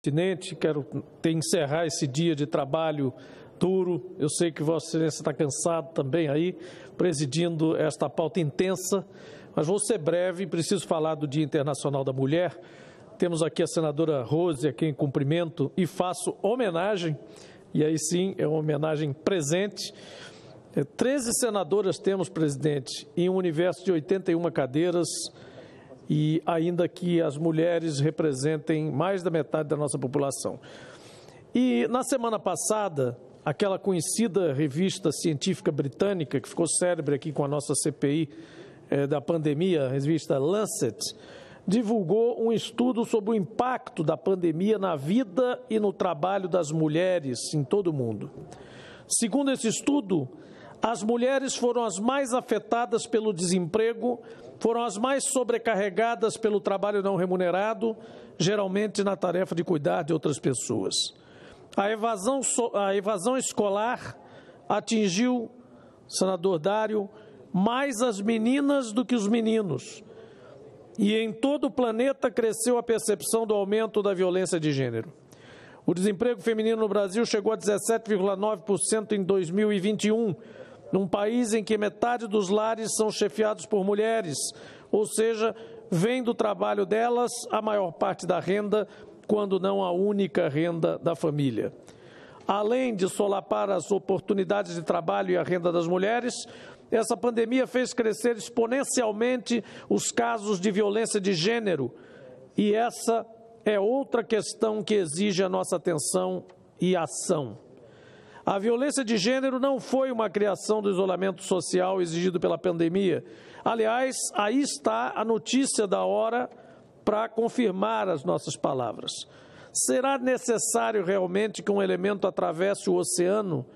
presidente, quero encerrar esse dia de trabalho duro. Eu sei que Vossa Excelência está cansado também aí, presidindo esta pauta intensa, mas vou ser breve, preciso falar do Dia Internacional da Mulher. Temos aqui a senadora Rose, a quem cumprimento e faço homenagem, e aí sim é uma homenagem presente. É, treze senadoras temos, presidente, em um universo de 81 cadeiras e ainda que as mulheres representem mais da metade da nossa população. E na semana passada, aquela conhecida revista científica britânica, que ficou célebre aqui com a nossa CPI eh, da pandemia, a revista Lancet, divulgou um estudo sobre o impacto da pandemia na vida e no trabalho das mulheres em todo o mundo. Segundo esse estudo, as mulheres foram as mais afetadas pelo desemprego foram as mais sobrecarregadas pelo trabalho não remunerado, geralmente na tarefa de cuidar de outras pessoas. A evasão, a evasão escolar atingiu, senador Dário, mais as meninas do que os meninos. E em todo o planeta cresceu a percepção do aumento da violência de gênero. O desemprego feminino no Brasil chegou a 17,9% em 2021 num país em que metade dos lares são chefiados por mulheres, ou seja, vem do trabalho delas a maior parte da renda, quando não a única renda da família. Além de solapar as oportunidades de trabalho e a renda das mulheres, essa pandemia fez crescer exponencialmente os casos de violência de gênero. E essa é outra questão que exige a nossa atenção e ação. A violência de gênero não foi uma criação do isolamento social exigido pela pandemia. Aliás, aí está a notícia da hora para confirmar as nossas palavras. Será necessário realmente que um elemento atravesse o oceano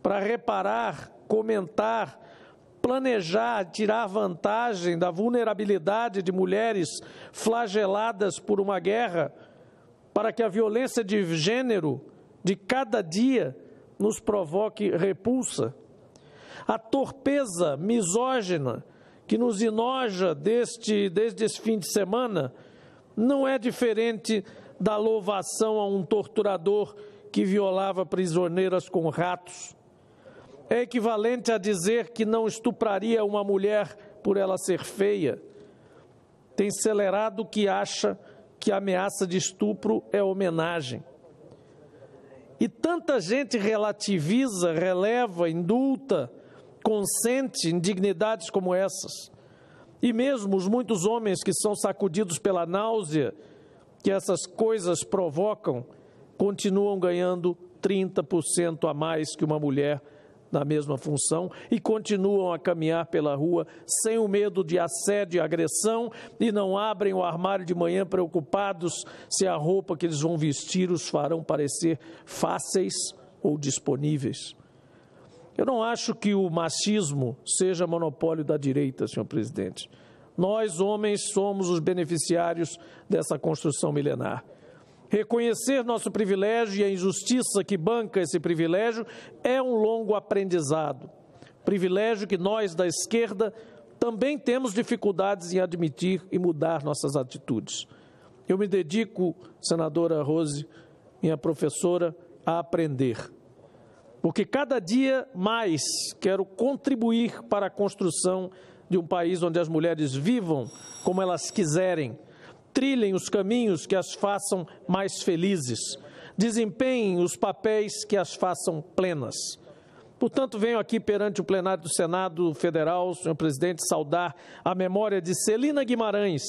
para reparar, comentar, planejar, tirar vantagem da vulnerabilidade de mulheres flageladas por uma guerra, para que a violência de gênero de cada dia nos provoque repulsa, a torpeza misógina que nos enoja deste, desde esse fim de semana não é diferente da louvação a um torturador que violava prisioneiras com ratos. É equivalente a dizer que não estupraria uma mulher por ela ser feia. Tem celerado que acha que a ameaça de estupro é homenagem. E tanta gente relativiza, releva, indulta, consente indignidades como essas. E mesmo os muitos homens que são sacudidos pela náusea que essas coisas provocam, continuam ganhando 30% a mais que uma mulher na mesma função e continuam a caminhar pela rua sem o medo de assédio e agressão e não abrem o armário de manhã preocupados se a roupa que eles vão vestir os farão parecer fáceis ou disponíveis. Eu não acho que o machismo seja monopólio da direita, senhor presidente. Nós, homens, somos os beneficiários dessa construção milenar. Reconhecer nosso privilégio e a injustiça que banca esse privilégio é um longo aprendizado. Privilégio que nós da esquerda também temos dificuldades em admitir e mudar nossas atitudes. Eu me dedico, senadora Rose, minha professora, a aprender. Porque cada dia mais quero contribuir para a construção de um país onde as mulheres vivam como elas quiserem trilhem os caminhos que as façam mais felizes, desempenhem os papéis que as façam plenas. Portanto, venho aqui perante o plenário do Senado Federal, senhor presidente, saudar a memória de Celina Guimarães,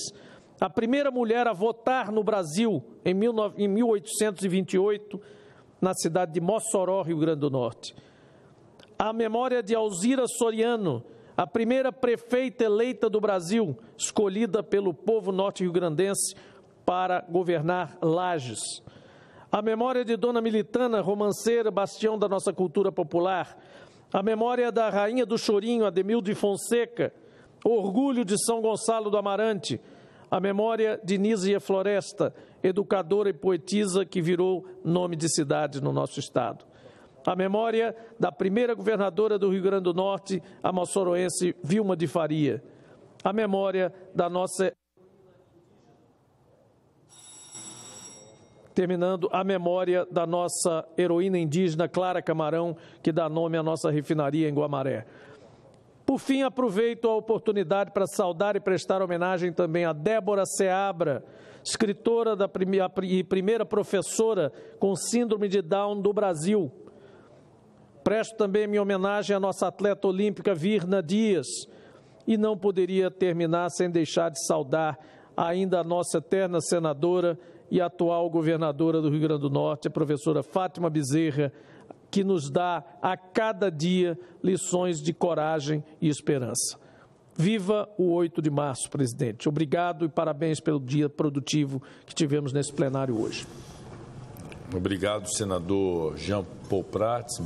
a primeira mulher a votar no Brasil em 1828, na cidade de Mossoró, Rio Grande do Norte. A memória de Alzira Soriano, a primeira prefeita eleita do Brasil, escolhida pelo povo norte-riograndense para governar Lages. A memória de Dona Militana, romanceira, bastião da nossa cultura popular. A memória da Rainha do Chorinho, Ademil de Fonseca. Orgulho de São Gonçalo do Amarante. A memória de Nízia Floresta, educadora e poetisa que virou nome de cidade no nosso estado a memória da primeira governadora do Rio Grande do Norte, a moçoroense Vilma de Faria, a memória da nossa. Terminando, a memória da nossa heroína indígena Clara Camarão, que dá nome à nossa refinaria em Guamaré. Por fim, aproveito a oportunidade para saudar e prestar homenagem também a Débora Seabra, escritora da e primeira professora com síndrome de Down do Brasil, Presto também minha homenagem à nossa atleta olímpica Virna Dias. E não poderia terminar sem deixar de saudar ainda a nossa eterna senadora e atual governadora do Rio Grande do Norte, a professora Fátima Bezerra, que nos dá a cada dia lições de coragem e esperança. Viva o 8 de março, presidente. Obrigado e parabéns pelo dia produtivo que tivemos nesse plenário hoje. Obrigado, senador Jean Paul Prats.